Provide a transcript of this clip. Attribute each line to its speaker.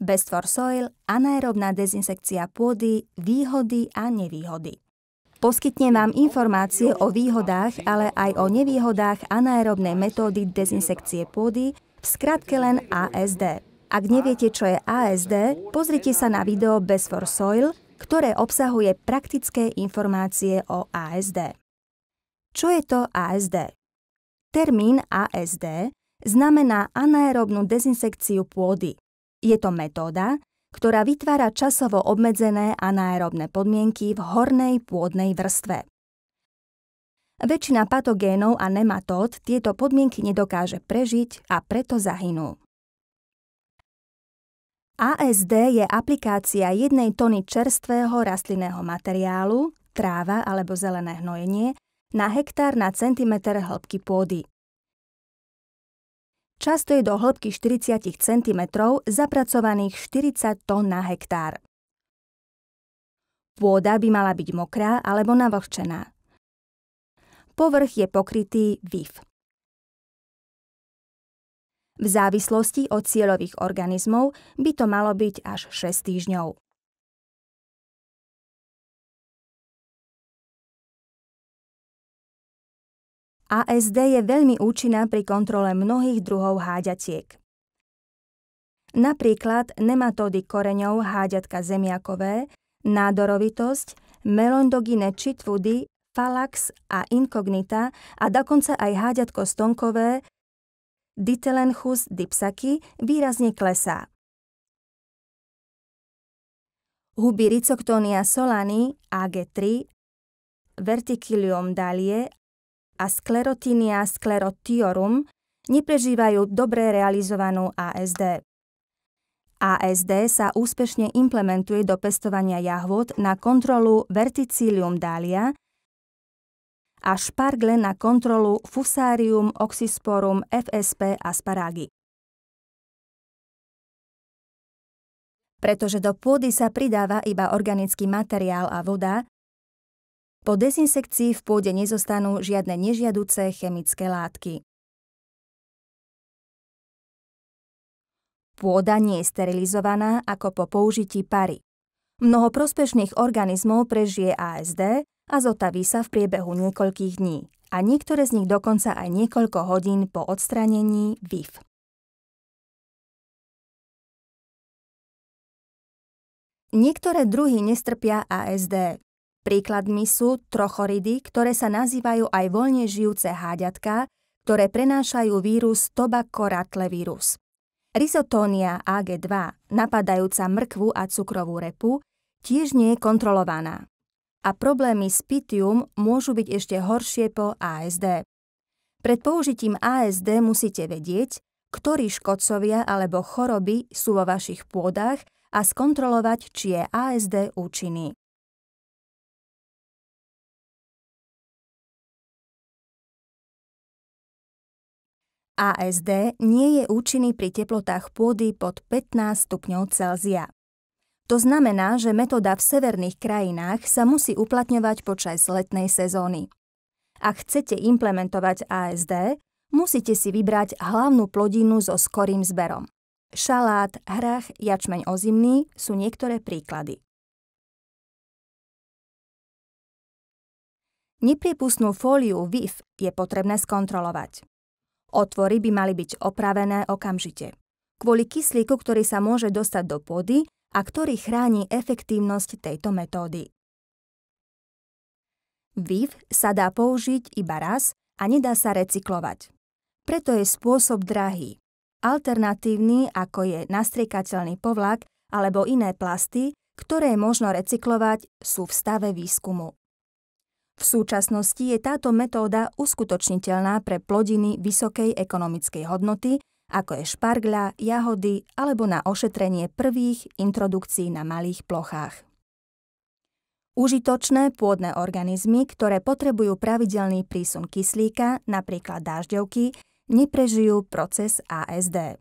Speaker 1: Best for Soil, anaerobná dezinsekcia pôdy, výhody a nevýhody. Poskytne vám informácie o výhodách, ale aj o nevýhodách anaerobnej metódy dezinsekcie pôdy, v skratke len ASD. Ak neviete, čo je ASD, pozrite sa na video Best for Soil, ktoré obsahuje praktické informácie o ASD. Čo je to ASD? Termín ASD znamená anaerobnú dezinsekciu pôdy, je to metóda, ktorá vytvára časovo obmedzené anaerobné podmienky v hornej pôdnej vrstve. Väčšina patogénov a nematód tieto podmienky nedokáže prežiť a preto zahynú. ASD je aplikácia jednej tony čerstvého rastlinného materiálu, tráva alebo zelené hnojenie, na hektár na centimeter hĺbky pôdy. Často je do hĺbky 40 cm zapracovaných 40 tón na hektár. Pôda by mala byť mokrá alebo navlhčená. Povrch je pokrytý VIF.
Speaker 2: V závislosti od cieľových organizmov by to malo byť až 6 týždňov. ASD je veľmi účinná pri kontrole mnohých druhov háďatiek.
Speaker 1: Napríklad nematódy koreňov háďatka zemiakové, nádorovitosť, melondogine čitvudy, falax a inkognita a dokonca aj háďatko stonkové, Ditelenchus dipsaki výrazne klesá. Huby Ricoctonia solani AG3, Verticillium dalie a sklerotinia sclerotiorum neprežívajú dobre realizovanú ASD. ASD sa úspešne implementuje do pestovania jahôd na kontrolu Verticillium dalia a špargle na kontrolu Fusarium oxysporum FSP asparagi. Pretože do pôdy sa pridáva iba organický materiál a voda,
Speaker 2: po dezinsekcii v pôde nezostanú žiadne nežiaduce chemické látky. Pôda nie
Speaker 1: je sterilizovaná ako po použití pary. Mnoho prospešných organizmov prežije ASD a zotaví sa v priebehu niekoľkých dní a niektoré z nich dokonca aj
Speaker 2: niekoľko hodín po odstranení VIF. Niektoré druhy nestrpia ASD.
Speaker 1: Príkladmi sú trochoridy, ktoré sa nazývajú aj voľne žijúce háďatka, ktoré prenášajú vírus tobakoratlevírus. Rizotónia AG2, napadajúca mrkvu a cukrovú repu, tiež nie je kontrolovaná. A problémy s pitium môžu byť ešte horšie po ASD. Pred použitím ASD musíte vedieť, ktorí škodcovia alebo choroby sú vo
Speaker 2: vašich pôdach a skontrolovať, či je ASD účinný. ASD nie je účinný pri teplotách pôdy pod 15
Speaker 1: stupňov Celzia. To znamená, že metóda v severných krajinách sa musí uplatňovať počas letnej sezóny. Ak chcete implementovať ASD, musíte si vybrať hlavnú plodinu so skorým zberom. Šalát, hrách, jačmeň ozimný sú niektoré príklady. Nepriepustnú fóliu VIF je potrebné skontrolovať. Otvory by mali byť opravené okamžite. Kvôli kyslíku, ktorý sa môže dostať do pôdy a ktorý chráni efektívnosť tejto metódy. VIV sa dá použiť iba raz a nedá sa recyklovať. Preto je spôsob drahý. Alternatívny, ako je nastriekateľný povlak alebo iné plasty, ktoré možno recyklovať, sú v stave výskumu. V súčasnosti je táto metóda uskutočniteľná pre plodiny vysokej ekonomickej hodnoty, ako je špargľa, jahody alebo na ošetrenie prvých introdukcií na malých plochách. Užitočné pôdne organizmy, ktoré potrebujú pravidelný prísun kyslíka, napríklad
Speaker 2: dážďovky, neprežijú proces ASD.